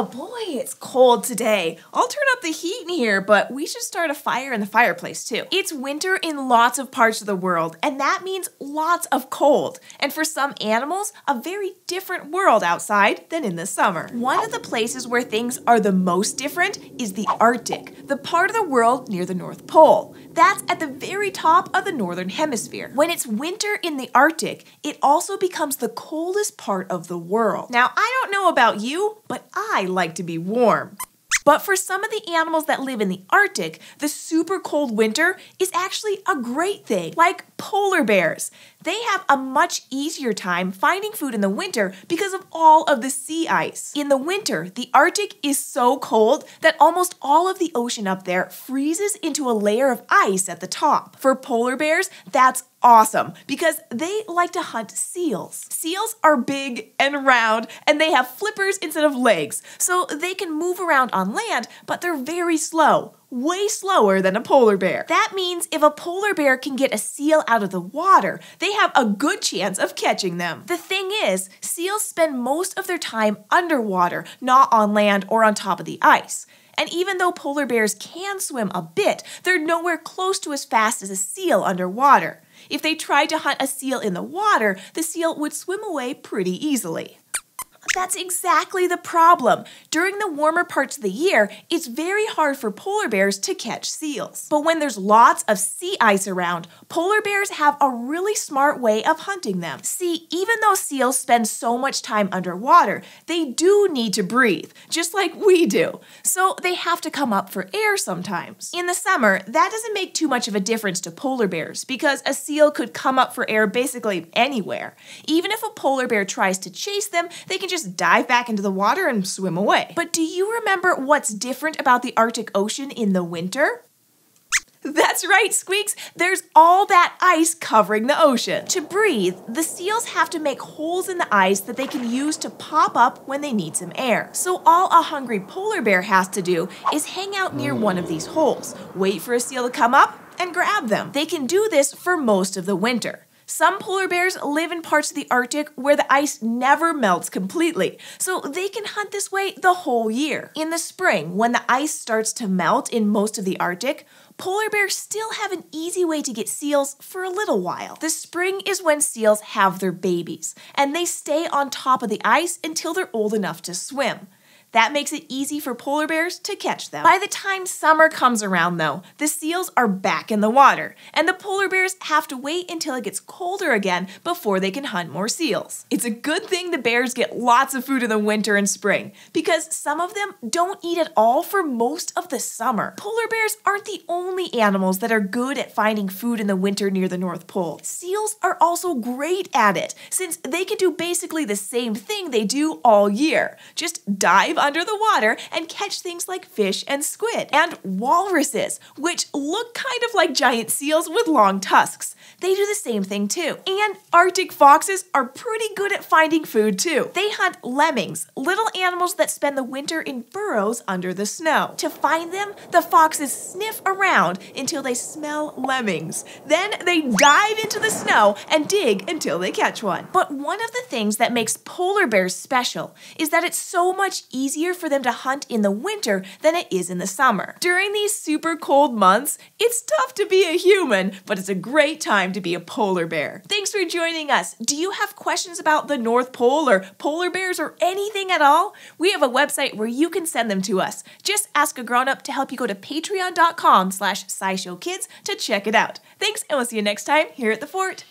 Oh boy, it's cold today. I'll turn up the heat in here, but we should start a fire in the fireplace too. It's winter in lots of parts of the world, and that means lots of cold. And for some animals, a very different world outside than in the summer. One of the places where things are the most different is the Arctic, the part of the world near the North Pole. That's at the very top of the Northern Hemisphere. When it's winter in the Arctic, it also becomes the coldest part of the world. Now, I don't don't know about you, but I like to be warm. But for some of the animals that live in the Arctic, the super cold winter is actually a great thing, like polar bears. They have a much easier time finding food in the winter because of all of the sea ice. In the winter, the Arctic is so cold that almost all of the ocean up there freezes into a layer of ice at the top. For polar bears, that's awesome because they like to hunt seals. Seals are big and round and they have flippers instead of legs, so they can move around on land, but they're very slow way slower than a polar bear. That means if a polar bear can get a seal out of the water, they have a good chance of catching them. The thing is, seals spend most of their time underwater, not on land or on top of the ice. And even though polar bears can swim a bit, they're nowhere close to as fast as a seal underwater. If they tried to hunt a seal in the water, the seal would swim away pretty easily. That's exactly the problem. During the warmer parts of the year, it's very hard for polar bears to catch seals. But when there's lots of sea ice around, polar bears have a really smart way of hunting them. See, even though seals spend so much time underwater, they do need to breathe, just like we do. So they have to come up for air sometimes. In the summer, that doesn't make too much of a difference to polar bears because a seal could come up for air basically anywhere. Even if a polar bear tries to chase them, they can just dive back into the water and swim away. But do you remember what's different about the Arctic Ocean in the winter? That's right, Squeaks. There's all that ice covering the ocean. To breathe, the seals have to make holes in the ice that they can use to pop up when they need some air. So, all a hungry polar bear has to do is hang out near one of these holes, wait for a seal to come up, and grab them. They can do this for most of the winter. Some polar bears live in parts of the Arctic where the ice never melts completely, so they can hunt this way the whole year. In the spring, when the ice starts to melt in most of the Arctic, polar bears still have an easy way to get seals for a little while. The spring is when seals have their babies, and they stay on top of the ice until they're old enough to swim. That makes it easy for polar bears to catch them. By the time summer comes around, though, the seals are back in the water, and the polar bears have to wait until it gets colder again before they can hunt more seals. It's a good thing the bears get lots of food in the winter and spring, because some of them don't eat at all for most of the summer. Polar bears aren't the only animals that are good at finding food in the winter near the North Pole. Seals are also great at it, since they can do basically the same thing they do all year just dive live under the water and catch things like fish and squid, and walruses, which look kind of like giant seals with long tusks. They do the same thing too. And Arctic foxes are pretty good at finding food too. They hunt lemmings, little animals that spend the winter in burrows under the snow. To find them, the foxes sniff around until they smell lemmings. Then they dive into the snow and dig until they catch one. But one of the things that makes polar bears special is that it's so much easier easier for them to hunt in the winter than it is in the summer. During these super cold months, it's tough to be a human, but it's a great time to be a polar bear. Thanks for joining us. Do you have questions about the North Pole or polar bears or anything at all? We have a website where you can send them to us. Just ask a grown-up to help you go to patreon.com slash scishowkids to check it out. Thanks, and we'll see you next time here at the fort.